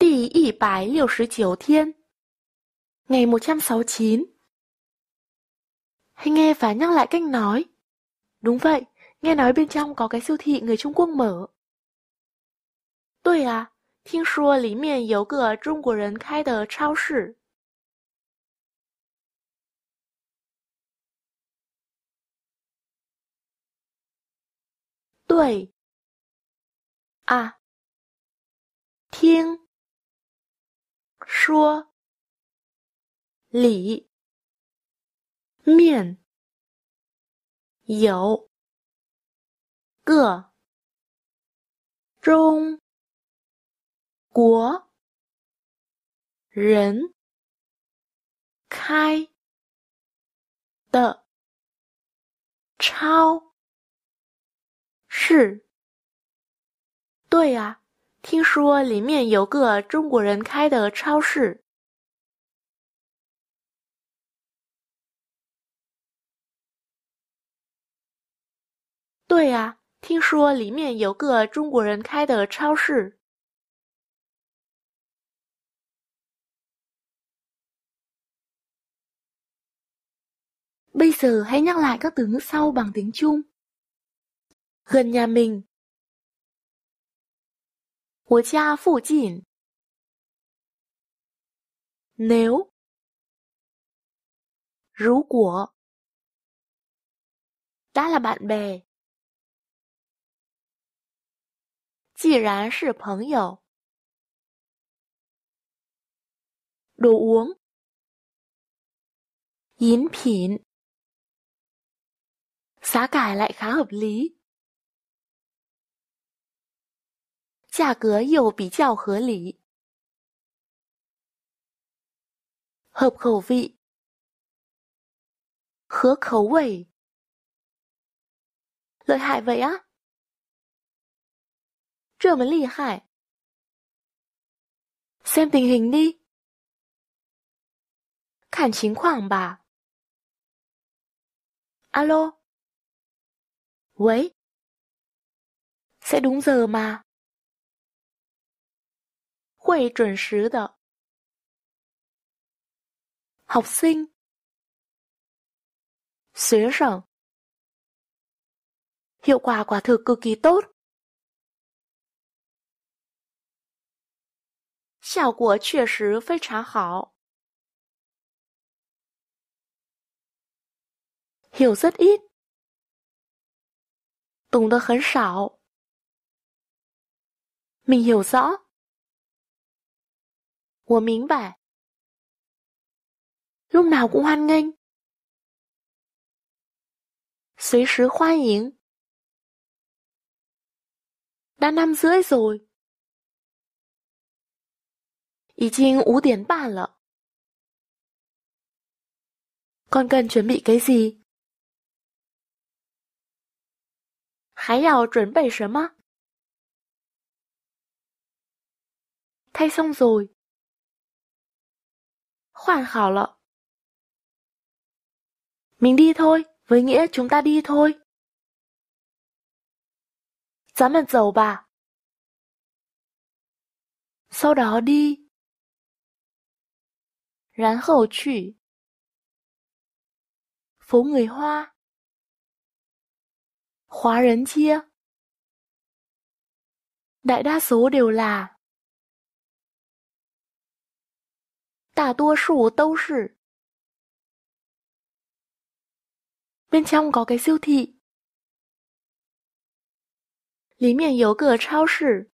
第一百六十九 thiên Ngày 169 Hay nghe và nhắc lại cách nói Đúng vậy, nghe nói bên trong có cái siêu thị người Trung Quốc mở. Tôi à, trung quốc à, 听说里面有个中国人开的超市。对，啊，听。说，里面有个中国人开的超市，对呀。听说里面有个中国人开的超市。对啊，听说里面有个中国人开的超市。Bây giờ hãy nhắc lại các từ ngữ sau bằng tiếng Trung. Gần nhà mình. 我家附近。n 如果，大老板呗，既然是朋友，đồ uống, yến phìn, giá cả lại khá hợp lý。价格又比较合理。hợp khẩu vị 合口味 lợi hại vậy á 这么厉害 xem tình hình đi 看情况吧 alo 喂 sẽ đúng giờ mà 会准时的。học sinh hiệu quả quả thực cực kỳ tốt. Hiệu quả Hiểu rất ít. Mình hiểu rõ. 我明白。lúc nào cũng hoan nghênh. 随时欢迎。đã năm rưỡi rồi. 已经五点半了。con cần chuẩn bị cái gì? 还要准备什么？thay xong rồi. Khoản hảo Mình đi thôi, với nghĩa chúng ta đi thôi. Sau đó đi. 然后去 phố người Hoa, Hóa rấn chia. Đại đa số đều là 大多数都是边墙搞个修体里面有个超市